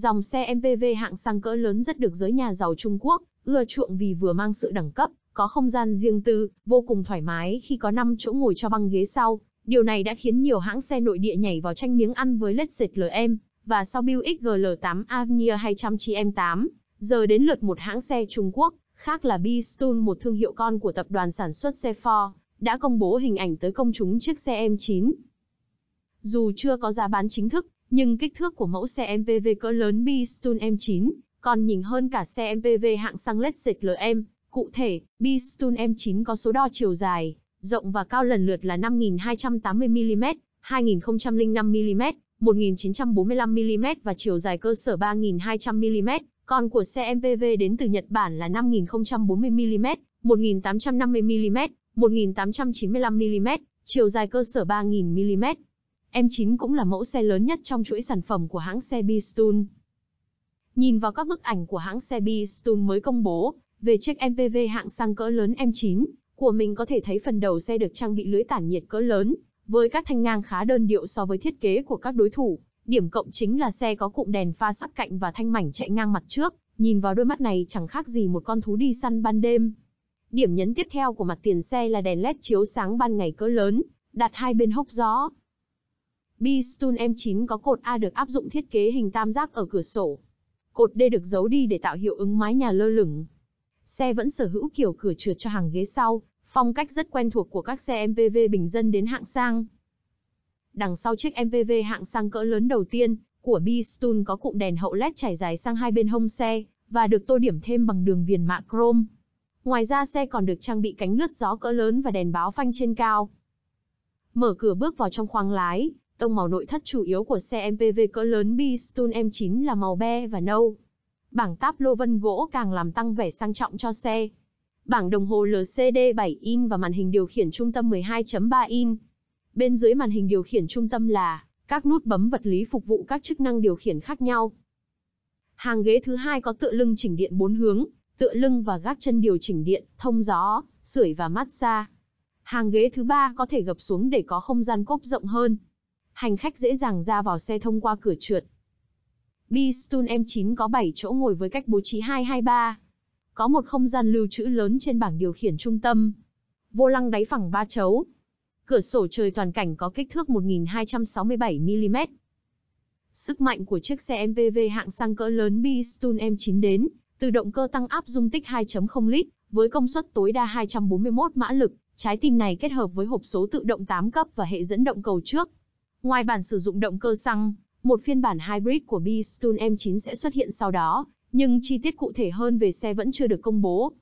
Dòng xe MPV hạng sang cỡ lớn rất được giới nhà giàu Trung Quốc ưa chuộng vì vừa mang sự đẳng cấp, có không gian riêng tư, vô cùng thoải mái khi có 5 chỗ ngồi cho băng ghế sau. Điều này đã khiến nhiều hãng xe nội địa nhảy vào tranh miếng ăn với Lexus LM và sau Buick GL8 Avenir 200GM8. Giờ đến lượt một hãng xe Trung Quốc, khác là Bistun, một thương hiệu con của tập đoàn sản xuất xe Ford, đã công bố hình ảnh tới công chúng chiếc xe M9. Dù chưa có giá bán chính thức, nhưng kích thước của mẫu xe MPV cỡ lớn Beastun M9 còn nhỉnh hơn cả xe MPV hạng xăng Lexus LM. Cụ thể, Beastun M9 có số đo chiều dài, rộng và cao lần lượt là 5.280mm, 2.005 mm 1.945 mm và chiều dài cơ sở 3.200mm, còn của xe MPV đến từ Nhật Bản là 5.040mm, 1 1850mm, 1.895 mm chiều dài cơ sở 3.000mm, M9 cũng là mẫu xe lớn nhất trong chuỗi sản phẩm của hãng xe Bridgestone. Nhìn vào các bức ảnh của hãng xe Bridgestone mới công bố về chiếc MPV hạng sang cỡ lớn M9 của mình có thể thấy phần đầu xe được trang bị lưới tản nhiệt cỡ lớn, với các thanh ngang khá đơn điệu so với thiết kế của các đối thủ. Điểm cộng chính là xe có cụm đèn pha sắc cạnh và thanh mảnh chạy ngang mặt trước, nhìn vào đôi mắt này chẳng khác gì một con thú đi săn ban đêm. Điểm nhấn tiếp theo của mặt tiền xe là đèn led chiếu sáng ban ngày cỡ lớn, đặt hai bên hốc gió. Beastun M9 có cột A được áp dụng thiết kế hình tam giác ở cửa sổ. Cột D được giấu đi để tạo hiệu ứng mái nhà lơ lửng. Xe vẫn sở hữu kiểu cửa trượt cho hàng ghế sau, phong cách rất quen thuộc của các xe MPV bình dân đến hạng sang. Đằng sau chiếc MPV hạng sang cỡ lớn đầu tiên của Beastun có cụm đèn hậu LED trải dài sang hai bên hông xe và được tô điểm thêm bằng đường viền mạ chrome. Ngoài ra xe còn được trang bị cánh lướt gió cỡ lớn và đèn báo phanh trên cao. Mở cửa bước vào trong khoang lái, Tông màu nội thất chủ yếu của xe MPV cỡ lớn Beastun M9 là màu be và nâu. Bảng táp lô vân gỗ càng làm tăng vẻ sang trọng cho xe. Bảng đồng hồ LCD 7 in và màn hình điều khiển trung tâm 12.3 in. Bên dưới màn hình điều khiển trung tâm là các nút bấm vật lý phục vụ các chức năng điều khiển khác nhau. Hàng ghế thứ hai có tựa lưng chỉnh điện 4 hướng, tựa lưng và gác chân điều chỉnh điện, thông gió, sưởi và massage. Hàng ghế thứ ba có thể gập xuống để có không gian cốp rộng hơn hành khách dễ dàng ra vào xe thông qua cửa trượt. Bistun M9 có 7 chỗ ngồi với cách bố trí 223. Có một không gian lưu trữ lớn trên bảng điều khiển trung tâm. Vô lăng đáy phẳng 3 chấu. Cửa sổ trời toàn cảnh có kích thước 1267mm. Sức mạnh của chiếc xe MPV hạng sang cỡ lớn Bistun M9 đến, từ động cơ tăng áp dung tích 2.0 lít, với công suất tối đa 241 mã lực, trái tim này kết hợp với hộp số tự động 8 cấp và hệ dẫn động cầu trước. Ngoài bản sử dụng động cơ xăng, một phiên bản hybrid của Beastone M9 sẽ xuất hiện sau đó, nhưng chi tiết cụ thể hơn về xe vẫn chưa được công bố.